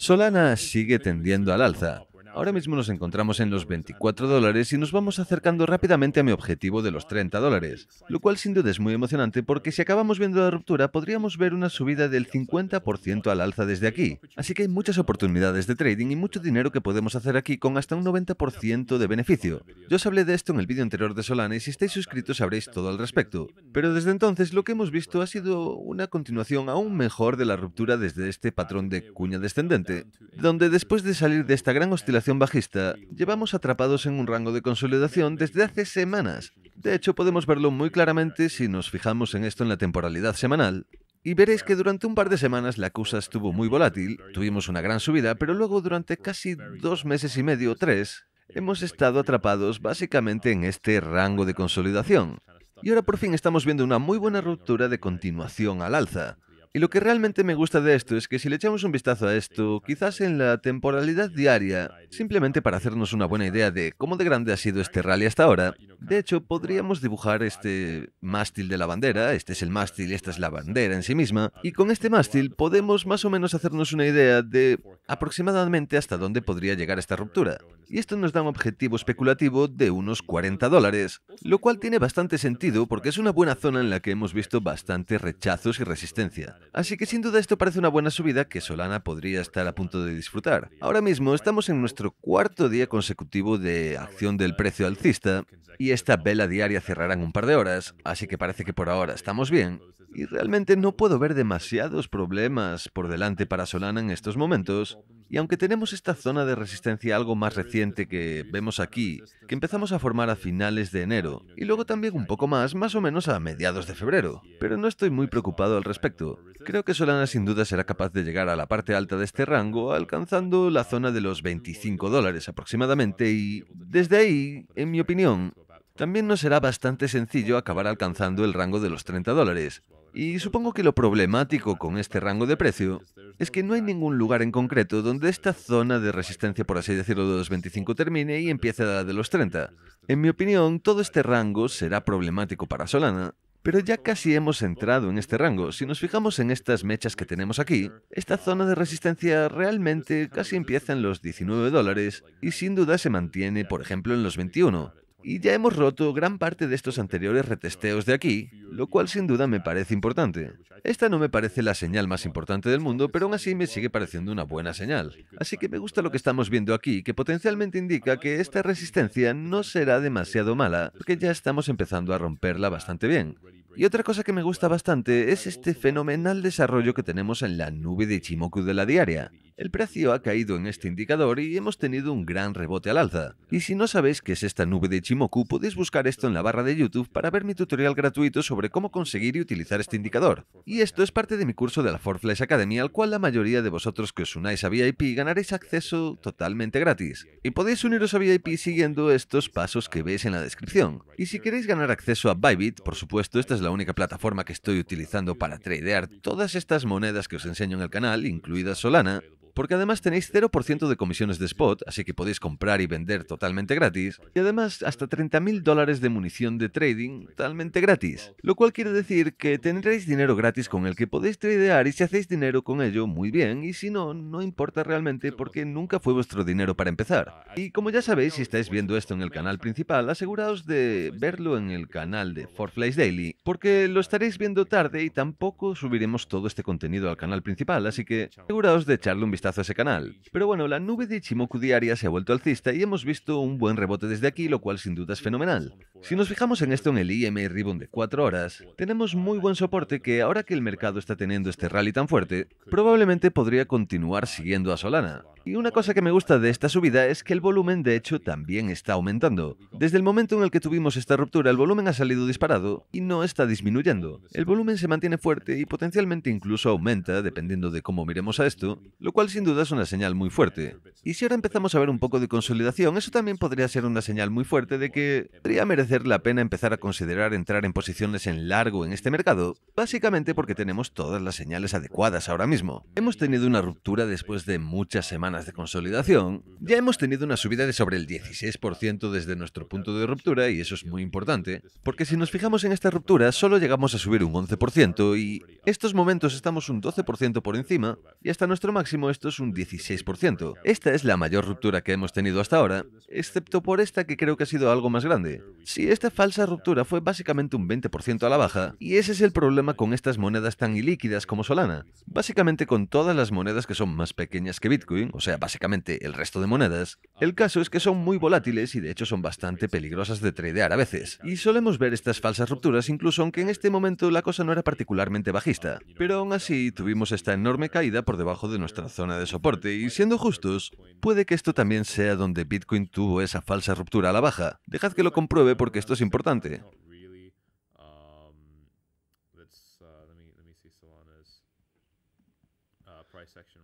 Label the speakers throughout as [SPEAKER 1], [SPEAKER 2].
[SPEAKER 1] Solana sigue tendiendo al alza, Ahora mismo nos encontramos en los 24 dólares y nos vamos acercando rápidamente a mi objetivo de los 30 dólares, lo cual sin duda es muy emocionante porque si acabamos viendo la ruptura podríamos ver una subida del 50% al alza desde aquí. Así que hay muchas oportunidades de trading y mucho dinero que podemos hacer aquí con hasta un 90% de beneficio. Yo os hablé de esto en el vídeo anterior de Solana y si estáis suscritos sabréis todo al respecto. Pero desde entonces lo que hemos visto ha sido una continuación aún mejor de la ruptura desde este patrón de cuña descendente, donde después de salir de esta gran oscilación bajista, llevamos atrapados en un rango de consolidación desde hace semanas. De hecho, podemos verlo muy claramente si nos fijamos en esto en la temporalidad semanal. Y veréis que durante un par de semanas la CUSA estuvo muy volátil, tuvimos una gran subida, pero luego durante casi dos meses y medio, tres, hemos estado atrapados básicamente en este rango de consolidación. Y ahora por fin estamos viendo una muy buena ruptura de continuación al alza. Y lo que realmente me gusta de esto es que si le echamos un vistazo a esto, quizás en la temporalidad diaria, simplemente para hacernos una buena idea de cómo de grande ha sido este rally hasta ahora, de hecho podríamos dibujar este mástil de la bandera, este es el mástil, esta es la bandera en sí misma, y con este mástil podemos más o menos hacernos una idea de aproximadamente hasta dónde podría llegar esta ruptura. Y esto nos da un objetivo especulativo de unos 40 dólares, lo cual tiene bastante sentido porque es una buena zona en la que hemos visto bastantes rechazos y resistencia. Así que sin duda esto parece una buena subida que Solana podría estar a punto de disfrutar. Ahora mismo estamos en nuestro cuarto día consecutivo de acción del precio alcista y esta vela diaria cerrará en un par de horas, así que parece que por ahora estamos bien y realmente no puedo ver demasiados problemas por delante para Solana en estos momentos. Y aunque tenemos esta zona de resistencia algo más reciente que vemos aquí, que empezamos a formar a finales de enero, y luego también un poco más, más o menos a mediados de febrero, pero no estoy muy preocupado al respecto. Creo que Solana sin duda será capaz de llegar a la parte alta de este rango, alcanzando la zona de los 25 dólares aproximadamente, y desde ahí, en mi opinión, también no será bastante sencillo acabar alcanzando el rango de los 30 dólares. Y supongo que lo problemático con este rango de precio es que no hay ningún lugar en concreto donde esta zona de resistencia, por así decirlo, de los 25 termine y empiece a la de los 30. En mi opinión, todo este rango será problemático para Solana, pero ya casi hemos entrado en este rango. Si nos fijamos en estas mechas que tenemos aquí, esta zona de resistencia realmente casi empieza en los 19 dólares y sin duda se mantiene, por ejemplo, en los 21. Y ya hemos roto gran parte de estos anteriores retesteos de aquí, lo cual sin duda me parece importante. Esta no me parece la señal más importante del mundo, pero aún así me sigue pareciendo una buena señal. Así que me gusta lo que estamos viendo aquí, que potencialmente indica que esta resistencia no será demasiado mala, porque ya estamos empezando a romperla bastante bien. Y otra cosa que me gusta bastante es este fenomenal desarrollo que tenemos en la nube de Ichimoku de la diaria. El precio ha caído en este indicador y hemos tenido un gran rebote al alza. Y si no sabéis qué es esta nube de Ichimoku, podéis buscar esto en la barra de YouTube para ver mi tutorial gratuito sobre cómo conseguir y utilizar este indicador. Y esto es parte de mi curso de la Forex Academy, al cual la mayoría de vosotros que os unáis a VIP ganaréis acceso totalmente gratis. Y podéis uniros a VIP siguiendo estos pasos que veis en la descripción. Y si queréis ganar acceso a Bybit, por supuesto, esta es la única plataforma que estoy utilizando para tradear todas estas monedas que os enseño en el canal, incluida Solana, porque además tenéis 0% de comisiones de spot, así que podéis comprar y vender totalmente gratis. Y además hasta 30.000 dólares de munición de trading totalmente gratis. Lo cual quiere decir que tendréis dinero gratis con el que podéis tradear y si hacéis dinero con ello, muy bien. Y si no, no importa realmente porque nunca fue vuestro dinero para empezar. Y como ya sabéis, si estáis viendo esto en el canal principal, aseguraos de verlo en el canal de Forflies Daily, porque lo estaréis viendo tarde y tampoco subiremos todo este contenido al canal principal, así que aseguraos de echarle un vistazo ese canal. Pero bueno, la nube de Ichimoku diaria se ha vuelto alcista y hemos visto un buen rebote desde aquí, lo cual sin duda es fenomenal. Si nos fijamos en esto en el IM Ribbon de 4 horas, tenemos muy buen soporte que ahora que el mercado está teniendo este rally tan fuerte, probablemente podría continuar siguiendo a Solana. Y una cosa que me gusta de esta subida es que el volumen de hecho también está aumentando. Desde el momento en el que tuvimos esta ruptura, el volumen ha salido disparado y no está disminuyendo. El volumen se mantiene fuerte y potencialmente incluso aumenta dependiendo de cómo miremos a esto, lo cual sin duda es una señal muy fuerte. Y si ahora empezamos a ver un poco de consolidación, eso también podría ser una señal muy fuerte de que podría merecer la pena empezar a considerar entrar en posiciones en largo en este mercado, básicamente porque tenemos todas las señales adecuadas ahora mismo. Hemos tenido una ruptura después de muchas semanas de consolidación, ya hemos tenido una subida de sobre el 16% desde nuestro punto de ruptura y eso es muy importante, porque si nos fijamos en esta ruptura solo llegamos a subir un 11% y estos momentos estamos un 12% por encima y hasta nuestro máximo esto es un 16%. Esta es la mayor ruptura que hemos tenido hasta ahora, excepto por esta que creo que ha sido algo más grande. Si esta falsa ruptura fue básicamente un 20% a la baja y ese es el problema con estas monedas tan ilíquidas como Solana, básicamente con todas las monedas que son más pequeñas que Bitcoin, o sea, básicamente el resto de monedas, ah, el caso es que son muy volátiles y de hecho son bastante peligrosas de tradear a veces. Y solemos ver estas falsas rupturas incluso aunque en este momento la cosa no era particularmente bajista. Ah, Pero aún así tuvimos esta enorme caída por debajo de nuestra zona de soporte y siendo justos, puede que esto también sea donde Bitcoin tuvo esa falsa ruptura a la baja. Dejad que lo compruebe porque esto es importante.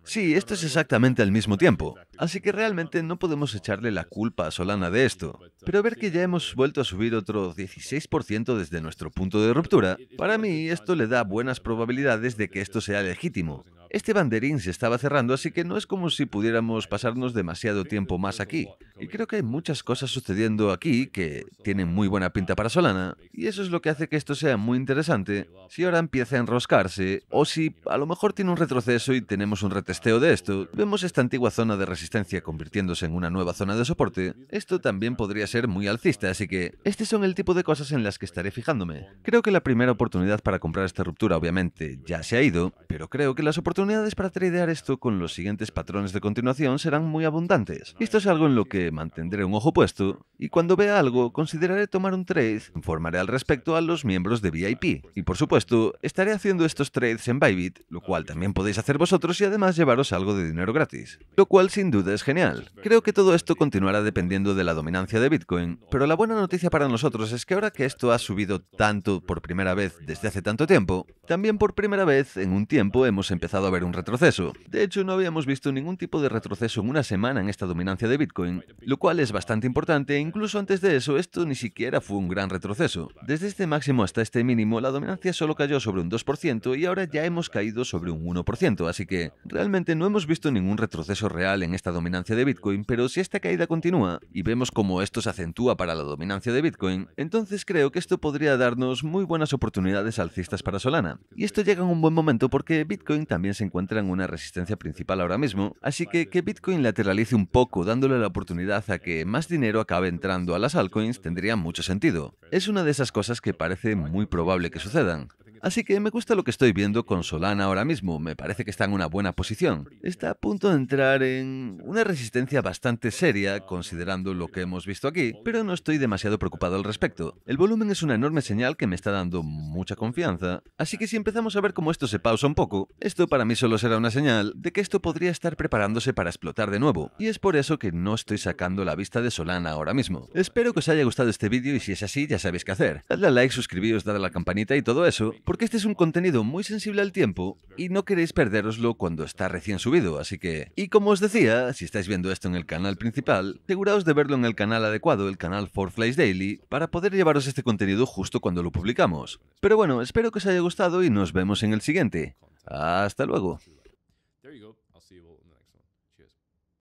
[SPEAKER 1] Sí, esto es exactamente al mismo tiempo. Así que realmente no podemos echarle la culpa a Solana de esto. Pero ver que ya hemos vuelto a subir otro 16% desde nuestro punto de ruptura, para mí esto le da buenas probabilidades de que esto sea legítimo. Este banderín se estaba cerrando, así que no es como si pudiéramos pasarnos demasiado tiempo más aquí. Y creo que hay muchas cosas sucediendo aquí que tienen muy buena pinta para Solana, y eso es lo que hace que esto sea muy interesante, si ahora empieza a enroscarse, o si a lo mejor tiene un retroceso y tenemos un retesteo de esto, vemos esta antigua zona de resistencia convirtiéndose en una nueva zona de soporte, esto también podría ser muy alcista, así que este son el tipo de cosas en las que estaré fijándome. Creo que la primera oportunidad para comprar esta ruptura obviamente ya se ha ido, pero creo que las oportunidades para tradear esto con los siguientes patrones de continuación serán muy abundantes. Esto es algo en lo que mantendré un ojo puesto y cuando vea algo consideraré tomar un trade. Informaré al respecto a los miembros de VIP. Y por supuesto, estaré haciendo estos trades en Bybit, lo cual también podéis hacer vosotros y además llevaros algo de dinero gratis. Lo cual sin duda es genial. Creo que todo esto continuará dependiendo de la dominancia de Bitcoin, pero la buena noticia para nosotros es que ahora que esto ha subido tanto por primera vez desde hace tanto tiempo, también por primera vez en un tiempo hemos empezado a ver un retroceso. De hecho, no habíamos visto ningún tipo de retroceso en una semana en esta dominancia de Bitcoin, lo cual es bastante importante. E incluso antes de eso, esto ni siquiera fue un gran retroceso. Desde este máximo hasta este mínimo, la dominancia solo cayó sobre un 2% y ahora ya hemos caído sobre un 1%, así que realmente no hemos visto ningún retroceso real en esta dominancia de Bitcoin, pero si esta caída continúa y vemos cómo esto se acentúa para la dominancia de Bitcoin, entonces creo que esto podría darnos muy buenas oportunidades alcistas para Solana. Y esto llega en un buen momento porque Bitcoin también se encuentra en una resistencia principal ahora mismo, así que que Bitcoin lateralice un poco dándole la oportunidad a que más dinero acabe entrando a las altcoins tendría mucho sentido. Es una de esas cosas que parece muy probable que sucedan. Así que me gusta lo que estoy viendo con Solana ahora mismo, me parece que está en una buena posición. Está a punto de entrar en una resistencia bastante seria considerando lo que hemos visto aquí, pero no estoy demasiado preocupado al respecto. El volumen es una enorme señal que me está dando mucha confianza, así que si empezamos a ver cómo esto se pausa un poco, esto para mí solo será una señal de que esto podría estar preparándose para explotar de nuevo, y es por eso que no estoy sacando la vista de Solana ahora mismo. Espero que os haya gustado este vídeo y si es así ya sabéis qué hacer. Dadle a like, suscribíos, dadle a la campanita y todo eso, porque este es un contenido muy sensible al tiempo y no queréis perderoslo cuando está recién subido, así que... Y como os decía, si estáis viendo esto en el canal principal, aseguraos de verlo en el canal adecuado, el canal 4 Flies Daily, para poder llevaros este contenido justo cuando lo publicamos. Pero bueno, espero que os haya gustado y nos vemos en el siguiente. Hasta luego.